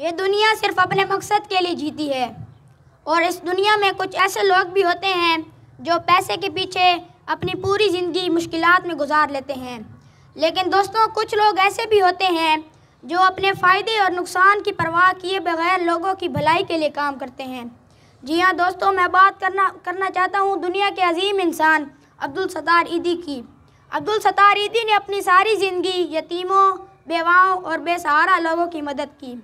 ये दुनिया सिर्फ अपने मकसद के लिए जीती है और इस दुनिया में कुछ ऐसे लोग भी होते हैं जो पैसे के पीछे अपनी पूरी ज़िंदगी मुश्किल में गुजार लेते हैं लेकिन दोस्तों कुछ लोग ऐसे भी होते हैं जो अपने फ़ायदे और नुकसान की परवाह किए बगैर लोगों की भलाई के लिए काम करते हैं जी हाँ दोस्तों मैं बात करना करना चाहता हूँ दुनिया के अजीम इंसान अब्दुल सत्तार ईदी की अब्दुल सत्तार ईदी ने अपनी सारी ज़िंदगी यतीमों बेवाओं और बेसहारा लोगों की मदद की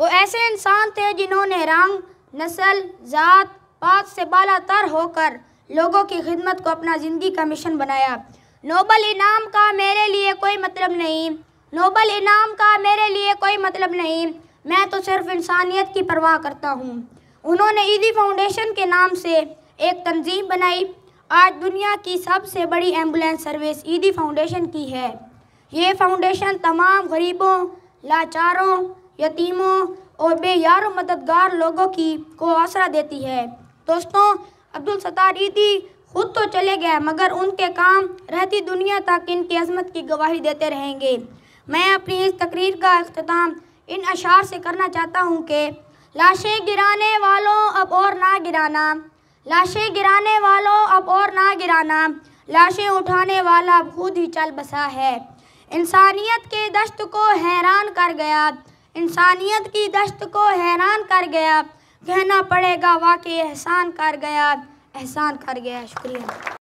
वो ऐसे इंसान थे जिन्होंने रंग नस्ल ज़ात पात से बाला तर होकर लोगों की खिदमत को अपना ज़िंदगी का मिशन बनाया नोबल इनाम का मेरे लिए कोई मतलब नहीं नोबल इनाम का मेरे लिए कोई मतलब नहीं मैं तो सिर्फ इंसानियत की परवाह करता हूँ उन्होंने ईदी फाउंडेशन के नाम से एक तंजीम बनाई आज दुनिया की सबसे बड़ी एम्बुलेंस सर्विस ईदी फाउंडेशन की है ये फाउंडेशन तमाम गरीबों लाचारों यतीमों और बेयार मददगार लोगों की को आसरा देती है दोस्तों अब्दुल सत्तार ईदी खुद तो चले गए मगर उनके काम रहती दुनिया तक इनकी अजमत की गवाही देते रहेंगे मैं अपनी इस तकरीर का अख्ताम इन अशार से करना चाहता हूँ कि लाशें गिराने वालों अब और ना गिराना लाशें गिराने वालों अब और ना गिराना लाशें उठाने वाला अब खुद ही चल बसा है इंसानियत के दश्त को हैरान कर गया इंसानियत की दश्त को हैरान कर गया कहना पड़ेगा वाकई एहसान कर गया एहसान कर गया शुक्रिया